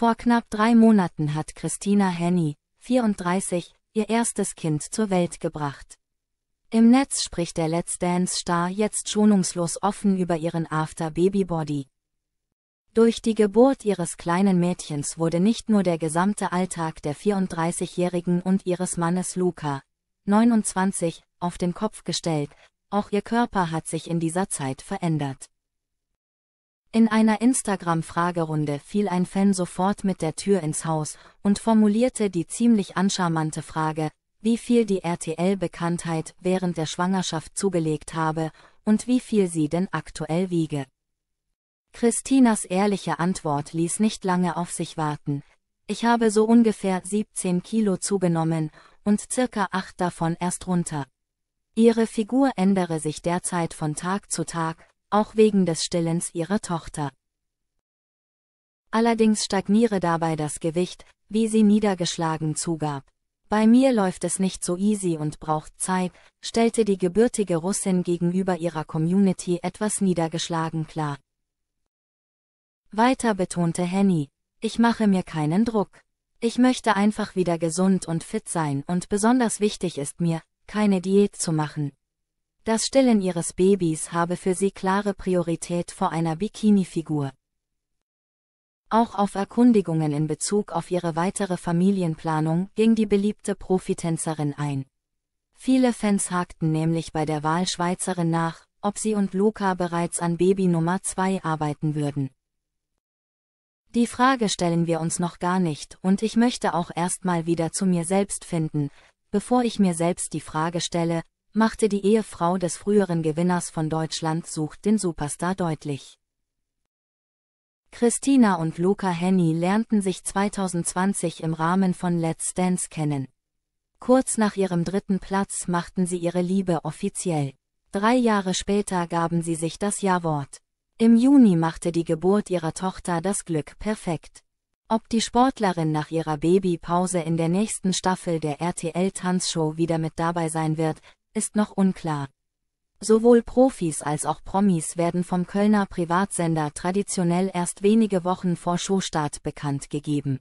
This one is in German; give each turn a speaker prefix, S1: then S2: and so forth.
S1: Vor knapp drei Monaten hat Christina Henny, 34, ihr erstes Kind zur Welt gebracht. Im Netz spricht der Let's Dance Star jetzt schonungslos offen über ihren After Baby Body. Durch die Geburt ihres kleinen Mädchens wurde nicht nur der gesamte Alltag der 34-Jährigen und ihres Mannes Luca, 29, auf den Kopf gestellt, auch ihr Körper hat sich in dieser Zeit verändert. In einer Instagram-Fragerunde fiel ein Fan sofort mit der Tür ins Haus und formulierte die ziemlich anscharmante Frage, wie viel die RTL-Bekanntheit während der Schwangerschaft zugelegt habe und wie viel sie denn aktuell wiege. Christinas ehrliche Antwort ließ nicht lange auf sich warten. Ich habe so ungefähr 17 Kilo zugenommen und circa 8 davon erst runter. Ihre Figur ändere sich derzeit von Tag zu Tag, auch wegen des Stillens ihrer Tochter. Allerdings stagniere dabei das Gewicht, wie sie niedergeschlagen zugab. Bei mir läuft es nicht so easy und braucht Zeit, stellte die gebürtige Russin gegenüber ihrer Community etwas niedergeschlagen klar. Weiter betonte Henny, ich mache mir keinen Druck. Ich möchte einfach wieder gesund und fit sein und besonders wichtig ist mir, keine Diät zu machen. Das Stillen ihres Babys habe für sie klare Priorität vor einer Bikini-Figur. Auch auf Erkundigungen in Bezug auf ihre weitere Familienplanung ging die beliebte Profitänzerin ein. Viele Fans hakten nämlich bei der Wahl Schweizerin nach, ob sie und Luca bereits an Baby Nummer 2 arbeiten würden. Die Frage stellen wir uns noch gar nicht und ich möchte auch erstmal wieder zu mir selbst finden, bevor ich mir selbst die Frage stelle, machte die Ehefrau des früheren Gewinners von Deutschland sucht den Superstar deutlich. Christina und Luca Henny lernten sich 2020 im Rahmen von Let's Dance kennen. Kurz nach ihrem dritten Platz machten sie ihre Liebe offiziell. Drei Jahre später gaben sie sich das Ja-Wort. Im Juni machte die Geburt ihrer Tochter das Glück perfekt. Ob die Sportlerin nach ihrer Babypause in der nächsten Staffel der RTL-Tanzshow wieder mit dabei sein wird, ist noch unklar. Sowohl Profis als auch Promis werden vom Kölner Privatsender traditionell erst wenige Wochen vor Showstart bekannt gegeben.